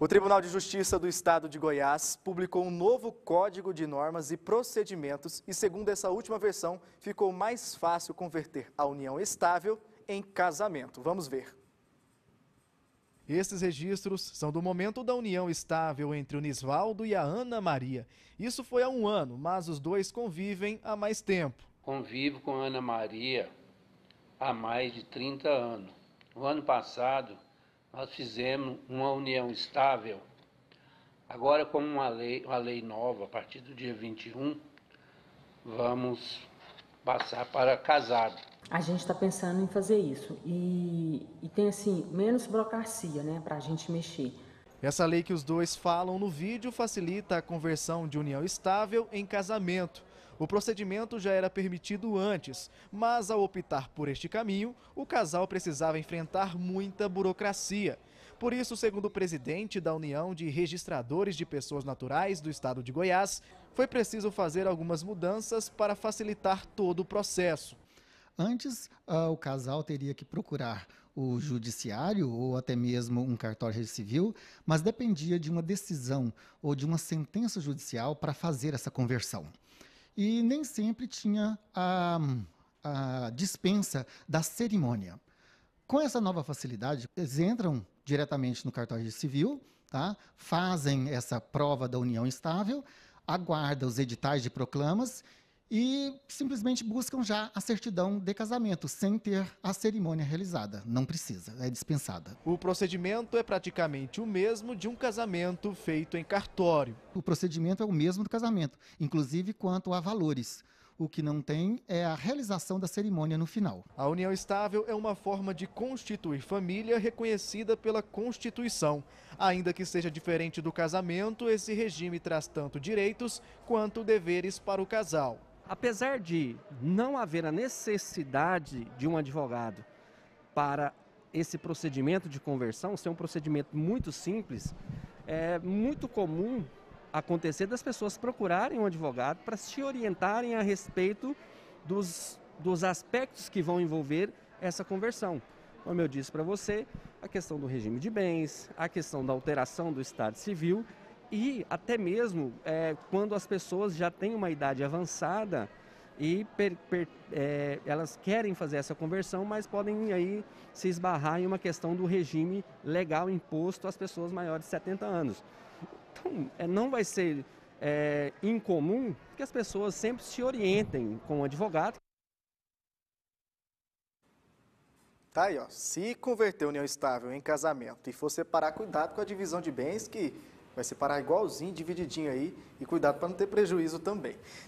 O Tribunal de Justiça do Estado de Goiás publicou um novo código de normas e procedimentos e, segundo essa última versão, ficou mais fácil converter a união estável em casamento. Vamos ver. Esses registros são do momento da união estável entre o Nisvaldo e a Ana Maria. Isso foi há um ano, mas os dois convivem há mais tempo. Convivo com a Ana Maria há mais de 30 anos. No ano passado, nós fizemos uma união estável. Agora, como uma lei, uma lei nova, a partir do dia 21, vamos passar para casado. A gente está pensando em fazer isso. E, e tem, assim, menos burocracia, né, para a gente mexer. Essa lei que os dois falam no vídeo facilita a conversão de união estável em casamento. O procedimento já era permitido antes, mas ao optar por este caminho, o casal precisava enfrentar muita burocracia. Por isso, segundo o presidente da União de Registradores de Pessoas Naturais do estado de Goiás, foi preciso fazer algumas mudanças para facilitar todo o processo. Antes, uh, o casal teria que procurar o judiciário ou até mesmo um cartório civil, mas dependia de uma decisão ou de uma sentença judicial para fazer essa conversão. E nem sempre tinha a, a dispensa da cerimônia. Com essa nova facilidade, eles entram diretamente no cartório civil, tá? fazem essa prova da união estável, aguarda os editais de proclamas e simplesmente buscam já a certidão de casamento, sem ter a cerimônia realizada. Não precisa, é dispensada. O procedimento é praticamente o mesmo de um casamento feito em cartório. O procedimento é o mesmo do casamento, inclusive quanto a valores. O que não tem é a realização da cerimônia no final. A união estável é uma forma de constituir família reconhecida pela Constituição. Ainda que seja diferente do casamento, esse regime traz tanto direitos quanto deveres para o casal. Apesar de não haver a necessidade de um advogado para esse procedimento de conversão ser um procedimento muito simples, é muito comum acontecer das pessoas procurarem um advogado para se orientarem a respeito dos, dos aspectos que vão envolver essa conversão. Como eu disse para você, a questão do regime de bens, a questão da alteração do Estado Civil e até mesmo é, quando as pessoas já têm uma idade avançada e per, per, é, elas querem fazer essa conversão, mas podem aí se esbarrar em uma questão do regime legal imposto às pessoas maiores de 70 anos. Então, é, não vai ser é, incomum que as pessoas sempre se orientem com o um advogado. Tá aí, ó. Se converter união estável em casamento e for separar, cuidado com a divisão de bens que Vai separar igualzinho, divididinho aí e cuidado para não ter prejuízo também.